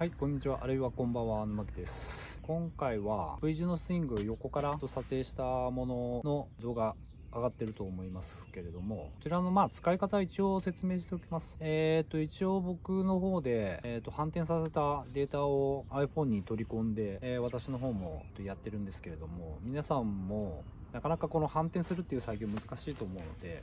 はい、こんにちは。あるいはこんばんは。沼木です。今回は V 字のスイング横から撮影したものの動画上がってると思いますけれども、こちらのまあ使い方一応説明しておきます。えっ、ー、と、一応僕の方で、えっ、ー、と、反転させたデータを iPhone に取り込んで、えー、私の方もやってるんですけれども、皆さんもなかなかこの反転するっていう作業難しいと思うので、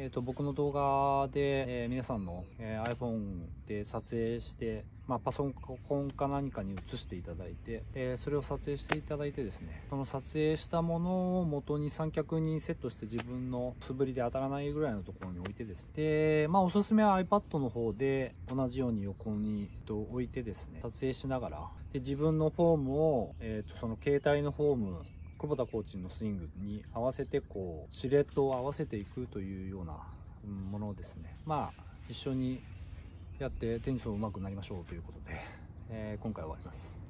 えっ、ー、と、僕の動画で、えー、皆さんの、えー、iPhone で撮影して、まあ、パソコンか何かに移していただいて、えそれを撮影していただいてですね、その撮影したものを元に三脚にセットして自分の素振りで当たらないぐらいのところに置いてですね、で、まあ、おすすめは iPad の方で同じように横に、えー、と置いてですね、撮影しながら、で、自分のフォームを、えっ、と、その携帯のフォーム久保田コーチのスイングに合わせてこうシルエットを合わせていくというようなものですねまあ一緒にやってテニスを上手くなりましょうということで、えー、今回は終わります。